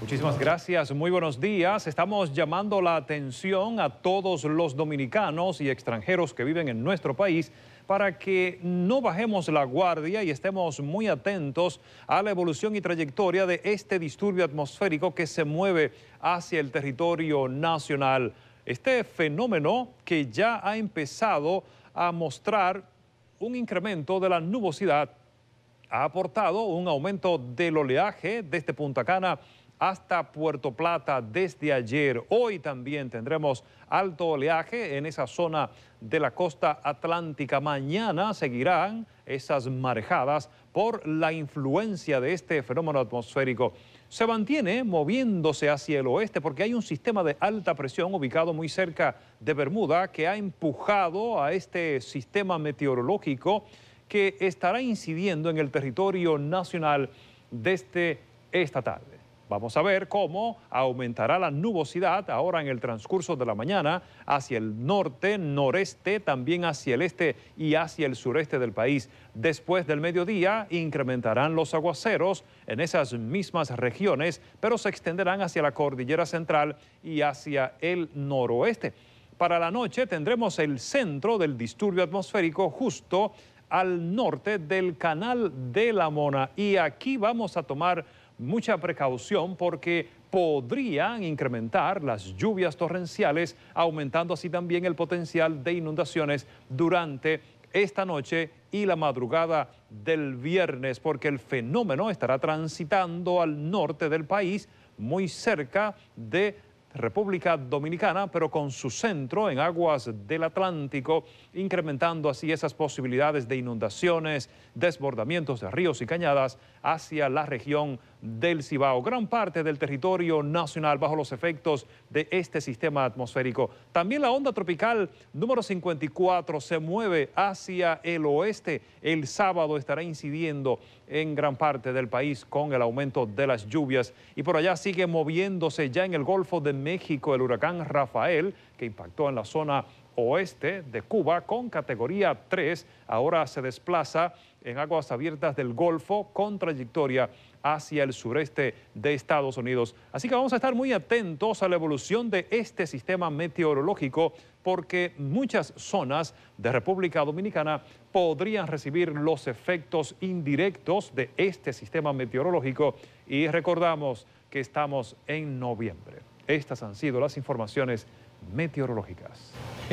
Muchísimas gracias, muy buenos días. Estamos llamando la atención a todos los dominicanos y extranjeros que viven en nuestro país para que no bajemos la guardia y estemos muy atentos a la evolución y trayectoria de este disturbio atmosférico que se mueve hacia el territorio nacional. Este fenómeno que ya ha empezado a mostrar un incremento de la nubosidad ha aportado un aumento del oleaje desde Punta Cana hasta Puerto Plata desde ayer. Hoy también tendremos alto oleaje en esa zona de la costa atlántica. Mañana seguirán esas marejadas por la influencia de este fenómeno atmosférico. Se mantiene moviéndose hacia el oeste porque hay un sistema de alta presión ubicado muy cerca de Bermuda que ha empujado a este sistema meteorológico que estará incidiendo en el territorio nacional desde esta tarde. Vamos a ver cómo aumentará la nubosidad ahora en el transcurso de la mañana hacia el norte, noreste, también hacia el este y hacia el sureste del país. Después del mediodía incrementarán los aguaceros en esas mismas regiones, pero se extenderán hacia la cordillera central y hacia el noroeste. Para la noche tendremos el centro del disturbio atmosférico justo al norte del Canal de la Mona y aquí vamos a tomar mucha precaución porque podrían incrementar las lluvias torrenciales, aumentando así también el potencial de inundaciones durante esta noche y la madrugada del viernes, porque el fenómeno estará transitando al norte del país, muy cerca de República Dominicana, pero con su centro en aguas del Atlántico, incrementando así esas posibilidades de inundaciones, desbordamientos de ríos y cañadas hacia la región del Cibao, gran parte del territorio nacional bajo los efectos de este sistema atmosférico. También la onda tropical número 54 se mueve hacia el oeste. El sábado estará incidiendo en gran parte del país con el aumento de las lluvias y por allá sigue moviéndose ya en el Golfo de México el huracán Rafael, que impactó en la zona oeste de Cuba con categoría 3, ahora se desplaza en aguas abiertas del Golfo con trayectoria hacia el sureste de Estados Unidos. Así que vamos a estar muy atentos a la evolución de este sistema meteorológico porque muchas zonas de República Dominicana podrían recibir los efectos indirectos de este sistema meteorológico y recordamos que estamos en noviembre. Estas han sido las informaciones meteorológicas.